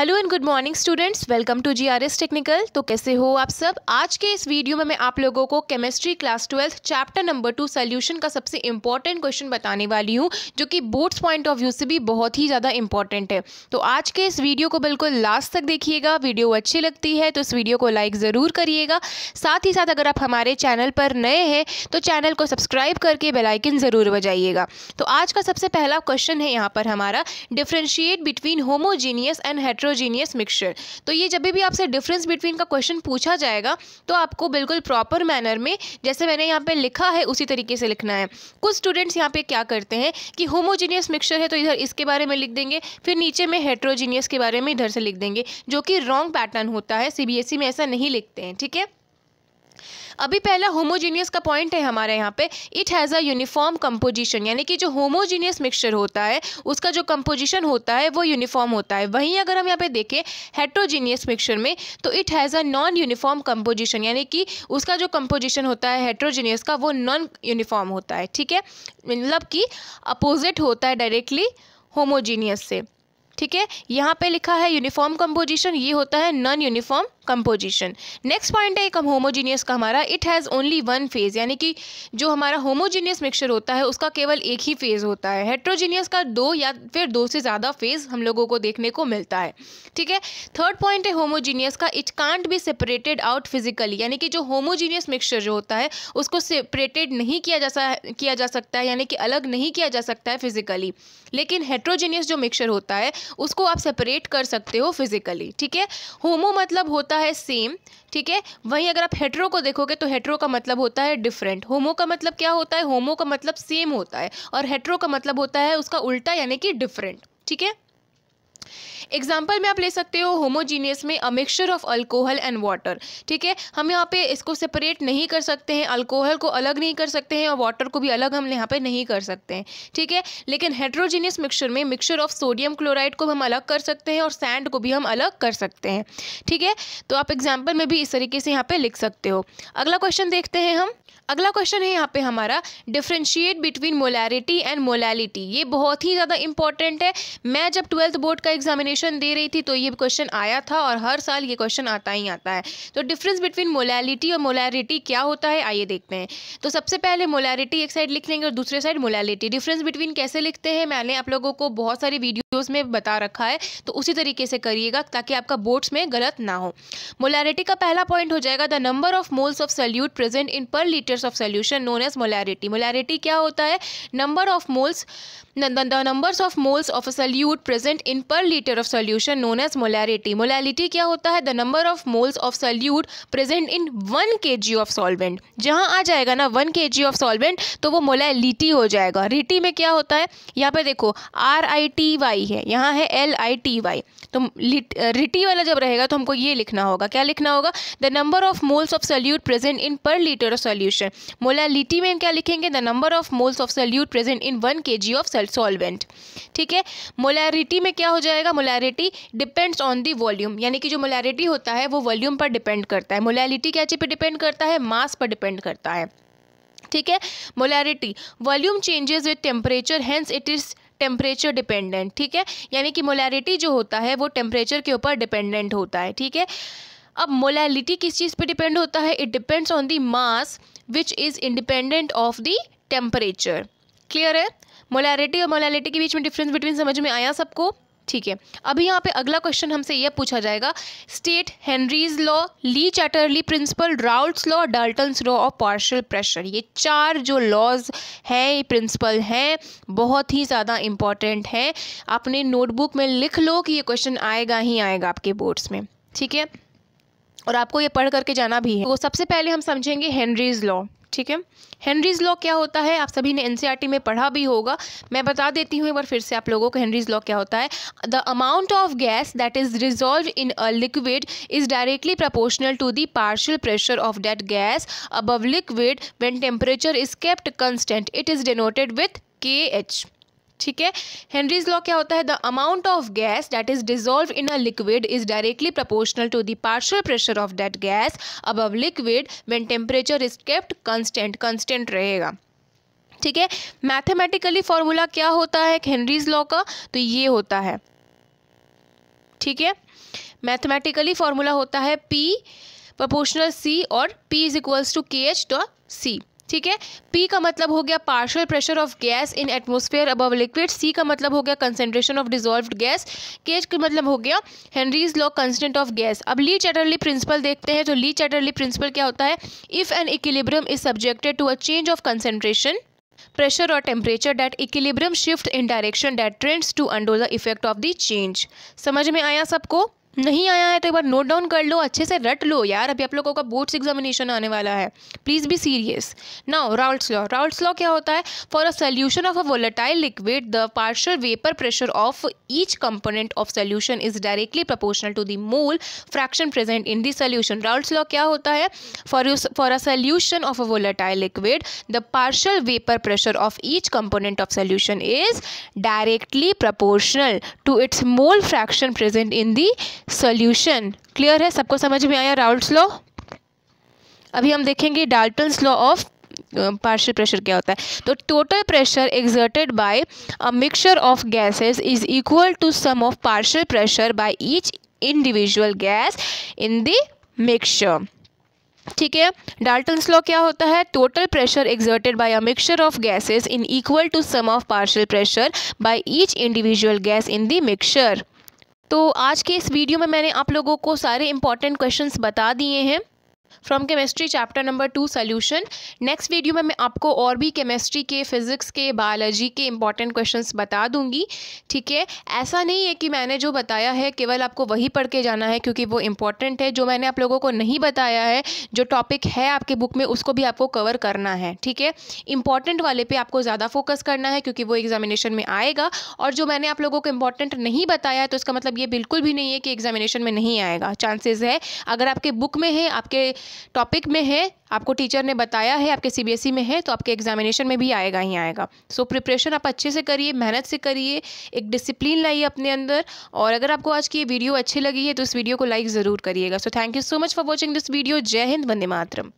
hello and good morning students welcome to GRS technical तो कैसे हो आप सब आज के इस वीडियो में मैं आप लोगों को chemistry class twelfth chapter number two solution का सबसे इंपॉर्टेंट क्वेश्चन बताने वाली हूँ जो कि बोर्ड्स पॉइंट ऑफ व्यू से भी बहुत ही ज़्यादा इंपॉर्टेंट है तो आज के इस वीडियो को बिल्कुल लास्ट तक देखिएगा वीडियो अच्छी लगती है तो इस वीडियो को लाइक ज़रूर करिएगा साथ ही साथ अगर आप हमारे चैनल पर नए हैं तो चैनल को सब्सक्राइब करके बेलाइकिन ज़रूर बजाइएगा तो आज का सबसे पहला क्वेश्चन है यहाँ पर हमारा differentiate between homogeneous and hetero heterogeneous mixture तो ये जब भी आपसे डिफरेंस बिटवीन का क्वेश्चन पूछा जाएगा तो आपको बिल्कुल प्रॉपर मैनर में जैसे मैंने यहाँ पे लिखा है उसी तरीके से लिखना है कुछ स्टूडेंट्स यहाँ पे क्या करते हैं कि होमोजीनियस मिक्सचर है तो इधर इसके बारे में लिख देंगे फिर नीचे में हेट्रोजीनियस के बारे में इधर से लिख देंगे जो कि रॉन्ग पैटर्न होता है सी e में ऐसा नहीं लिखते हैं ठीक है अभी पहला होमोजीनियस का पॉइंट है हमारे यहाँ पे it has a uniform composition यानी कि जो होमोजीनियस मिक्सचर होता है उसका जो कंपोजिशन होता है वो यूनिफॉर्म होता है वहीं अगर हम यहाँ पे देखें हेट्रोजीनियस मिक्सचर में तो it has a non uniform composition यानी कि उसका जो कंपोजिशन होता है हेट्रोजीनियस का वो नॉन यूनिफॉर्म होता है ठीक है मतलब कि अपोजिट होता है डायरेक्टली होमोजीनियस से ठीक है यहाँ पे लिखा है यूनिफॉर्म कंपोजिशन ये होता है non uniform composition next point है एक होमोजीनियस का हमारा it has only one phase यानी कि जो हमारा होमोजीनियस मिक्सचर होता है उसका केवल एक ही फेज़ होता है हेट्रोजीनियस का दो या फिर दो से ज़्यादा फेज़ हम लोगों को देखने को मिलता है ठीक है थर्ड पॉइंट है होमोजीनियस का it can't be separated out physically यानी कि जो होमोजीनियस मिक्सचर जो होता है उसको सेपरेटेड नहीं किया जा किया जा सकता है यानी कि अलग नहीं किया जा सकता है फिजिकली लेकिन हेट्रोजीनियस जो मिक्सचर होता है उसको आप सेपरेट कर सकते हो फिजिकली ठीक है होमो मतलब होता होता है सेम ठीक है वहीं अगर आप हेट्रो को देखोगे तो हेट्रो का मतलब होता है डिफरेंट होमो का मतलब क्या होता है होमो का मतलब सेम होता है और हेट्रो का मतलब होता है उसका उल्टा यानी कि डिफरेंट ठीक है एग्जाम्पल में आप ले सकते हो होमोजीनियस में a mixture of alcohol and water ठीक है हम यहाँ पे इसको सेपरेट नहीं कर सकते हैं अल्कोहल को अलग नहीं कर सकते हैं और वाटर को भी अलग हम यहाँ पे नहीं कर सकते हैं ठीक है लेकिन हेट्रोजीनियस मिक्सचर में मिक्सचर ऑफ सोडियम क्लोराइड को हम अलग कर सकते हैं और सैंड को भी हम अलग कर सकते हैं ठीक है तो आप एग्जाम्पल में भी इस तरीके से यहाँ पर लिख सकते हो अगला क्वेश्चन देखते हैं हम अगला क्वेश्चन है यहाँ पे हमारा differentiate between molarity and molality ये बहुत ही ज़्यादा इंपॉर्टेंट है मैं जब ट्वेल्थ बोर्ड का का एग्जामिनेशन दे रही थी तो ये क्वेश्चन आया था और हर साल ये क्वेश्चन आता ही आता है तो डिफरेंस बिटवीन मोलैलिटी और मोलैरिटी क्या होता है आइए देखते हैं तो सबसे पहले मोलैरिटी एक साइड लिख लेंगे और दूसरे साइड मोलैलिटी डिफरेंस बिटवीन कैसे लिखते हैं मैंने आप लोगों को बहुत सारी वीडियो वीडियोस में बता रखा है तो उसी तरीके से करिएगा ताकि आपका बोट्स में गलत ना हो मोलैरिटी का पहला पॉइंट हो जाएगा the number of moles of solute present in per litres of solution known as molarity molarity क्या होता है number of moles the numbers of moles of a solute present in per litre of solution known as molarity molarity क्या होता है the number of moles of solute present in one K G of solvent जहाँ आ जाएगा ना one K G of solvent तो वो molality हो जाएगा रिटी में क्या होता है यहाँ पे देखो R I T Y I है यहाँ है एल आई टी वाई तो रिटी वाला जब रहेगा तो हमको ये लिखना होगा क्या लिखना होगा the number of moles of solute present in per litre of solution molality में क्या लिखेंगे the number of moles of solute present in one K G of solvent ठीक है मोलारिटी में क्या हो जाएगा molarity depends on the volume यानी कि जो मोलारिटी होता है वो वॉल्यूम पर डिपेंड करता है मोलालिटी क्या चीज़ पर डिपेंड करता है मास पर डिपेंड करता है ठीक है molarity volume changes with temperature hence it is temperature dependent ठीक है यानी कि मोलैरिटी जो होता है वो टेम्परेचर के ऊपर डिपेंडेंट होता है ठीक है अब मोलैलिटी किस चीज़ पे डिपेंड होता है it depends on the mass which is independent of the temperature clear है मोलैरिटी और मोलैलिटी के बीच में डिफरेंस बिटवीन समझ में आया सबको ठीक है अभी यहाँ पे अगला क्वेश्चन हमसे यह पूछा जाएगा state Henry's law Le Chatelier principle Raoult's law Dalton law और पार्शल प्रेशर ये चार जो लॉज हैं ये प्रिंसिपल हैं बहुत ही ज़्यादा इम्पॉर्टेंट हैं आपने नोटबुक में लिख लो कि ये क्वेश्चन आएगा ही आएगा आपके बोर्ड्स में ठीक है और आपको ये पढ़ करके जाना भी है तो सबसे पहले हम समझेंगे हेनरीज लॉ ठीक है हेनरीज लॉ क्या होता है आप सभी ने एनसीईआरटी e में पढ़ा भी होगा मैं बता देती हूँ एक बार फिर से आप लोगों को हेनरीज लॉ क्या होता है the amount of gas that is resolve in a liquid is directly proportional to the partial pressure of that gas liquid when temperature is is constant it is is with K H ठीक है Henry's law क्या होता है the amount of gas that is dissolve in a liquid is directly proportional to the partial pressure of that gas above liquid when temperature is kept constant constant रहेगा ठीक है mathematically formula क्या होता है Henry's law का तो ये होता है ठीक है मैथमेटिकली फॉर्मूला होता है पी प्रपोर्शनल सी और P is equals to K H dot C ठीक है पी का मतलब हो गया partial pressure of gas in atmosphere above liquid C का मतलब हो गया कंसेंट्रेशन ऑफ डिजोल्व गैस के का मतलब हो गया Henry's law constant of gas अब ली चैटरली प्रिंसिपल देखते हैं तो ली चैटरली प्रिंसिपल क्या होता है if an equilibrium is subjected to a change of concentration pressure और temperature that equilibrium shift in direction that trends to undo the effect of the change समझ में आया सबको नहीं आया है तो एक बार नोट डाउन कर लो अच्छे से रट लो यार अभी आप लोगों का बोर्ड्स एग्जामिनेशन आने वाला है please be serious now Raoult's law Raoult's law क्या होता है for a solution of a volatile liquid the partial vapour pressure of each component of solution is directly proportional to the mole fraction present in the solution Raoult's law क्या होता है for for a solution of a volatile liquid the partial vapour pressure of each component of solution is directly proportional to its mole fraction present in the solution clear है सबको समझ में आया Raoult law अभी हम देखेंगे Dalton law of partial pressure क्या होता है तो total pressure exerted by a mixture of gases is equal to sum of partial pressure by each individual gas in the mixture ठीक है डाल्टन लॉ क्या होता है total pressure exerted by a mixture of gases in equal to sum of partial pressure by each individual gas in the mixture तो आज के इस video में मैंने आप लोगों को सारे इंपॉर्टेंट क्वेश्चंस बता दिए हैं from chemistry chapter number two solution next video में मैं आपको और भी केमिस्ट्री के फिज़िक्स के बायोलॉजी के इंपॉर्टेंट क्वेश्चंस बता दूंगी ठीक है ऐसा नहीं है कि मैंने जो बताया है केवल आपको वही पढ़ के जाना है क्योंकि वो इंपॉर्टेंट है जो मैंने आप लोगों को नहीं बताया है जो टॉपिक है आपके बुक में उसको भी आपको कवर करना है ठीक है इंपॉर्टेंट वाले पर आपको ज़्यादा फोकस करना है क्योंकि वो एग्जामिनेशन में आएगा और जो मैंने आप लोगों को इंपॉर्टेंट नहीं बताया तो इसका मतलब ये बिल्कुल भी नहीं है कि एग्जामिनेशन में नहीं आएगा चांसेज़ है अगर आपके बुक में है आपके टॉपिक में है आपको टीचर ने बताया है आपके सीबीएसई e में है तो आपके एग्जामिनेशन में भी आएगा ही आएगा सो so, प्रिपरेशन आप अच्छे से करिए मेहनत से करिए एक डिसिप्लिन लाइए अपने अंदर और अगर आपको आज की ये वीडियो अच्छी लगी है तो इस वीडियो को लाइक ज़रूर करिएगा so thank you so much for watching this video Jai Hind Vande Mataram